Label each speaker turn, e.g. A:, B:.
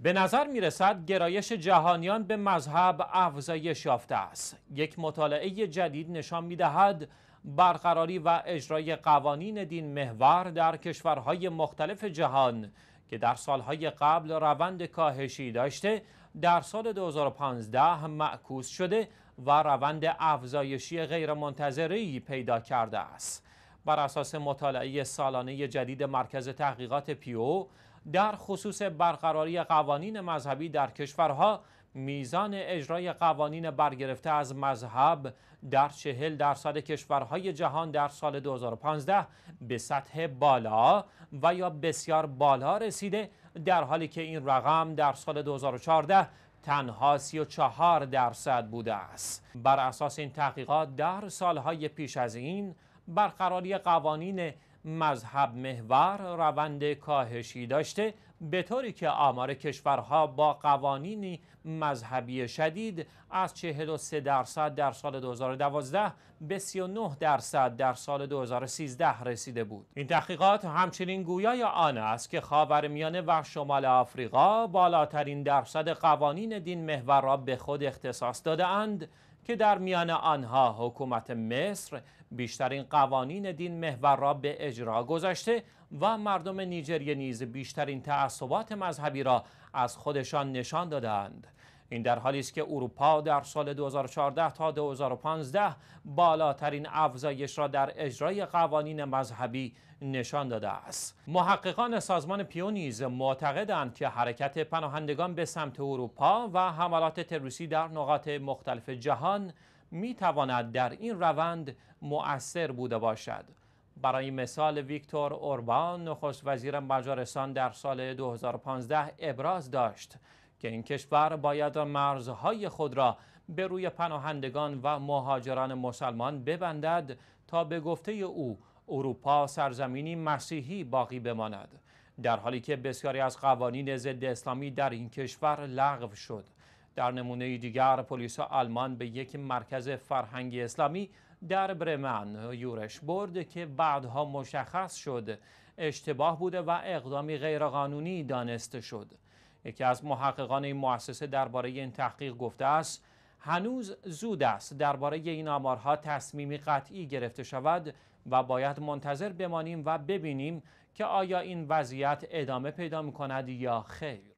A: به نظر می رسد گرایش جهانیان به مذهب افزایش یافته است. یک مطالعه جدید نشان می دهد برقراری و اجرای قوانین دین محور در کشورهای مختلف جهان که در سالهای قبل روند کاهشی داشته در سال 2015 معکوس شده و روند افزایشی غیرمنتظره‌ای پیدا کرده است. بر اساس مطالعه سالانه جدید مرکز تحقیقات پیو در خصوص برقراری قوانین مذهبی در کشورها میزان اجرای قوانین برگرفته از مذهب در چهل درصد کشورهای جهان در سال 2015 به سطح بالا و یا بسیار بالا رسیده در حالی که این رقم در سال 2014 تنها 34 درصد بوده است بر اساس این تحقیقات در سالهای پیش از این برقراری قوانین مذهب محور روند کاهشی داشته به طوری که آمار کشورها با قوانینی مذهبی شدید از 43 درصد در سال 2012 به 39 درصد در سال 2013 رسیده بود این تحقیقات همچنین گویای آن است که خاورمیانه و شمال آفریقا بالاترین درصد قوانین دین محور را به خود اختصاص داده که در میان آنها حکومت مصر بیشترین قوانین دین محور را به اجرا گذاشته و مردم نیجریه نیز بیشترین تعصبات مذهبی را از خودشان نشان دادند این در حالی است که اروپا در سال 2014 تا 2015 بالاترین افزایش را در اجرای قوانین مذهبی نشان داده است محققان سازمان پیونیز معتقدند که حرکت پناهندگان به سمت اروپا و حملات تروریستی در نقاط مختلف جهان می تواند در این روند مؤثر بوده باشد برای مثال ویکتور اوربان نخست وزیر مجارستان در سال 2015 ابراز داشت که این کشور باید مرزهای خود را به روی پناهندگان و مهاجران مسلمان ببندد تا به گفته او اروپا سرزمینی مسیحی باقی بماند در حالی که بسیاری از قوانین ضد اسلامی در این کشور لغو شد در نمونه دیگر پلیس آلمان به یک مرکز فرهنگی اسلامی در برمن یورش برد که بعدها مشخص شد اشتباه بوده و اقدامی غیرقانونی دانسته شد یکی از محققان این مؤسسه درباره این تحقیق گفته است هنوز زود است درباره این آمارها تصمیمی قطعی گرفته شود و باید منتظر بمانیم و ببینیم که آیا این وضعیت ادامه پیدا می کند یا خیر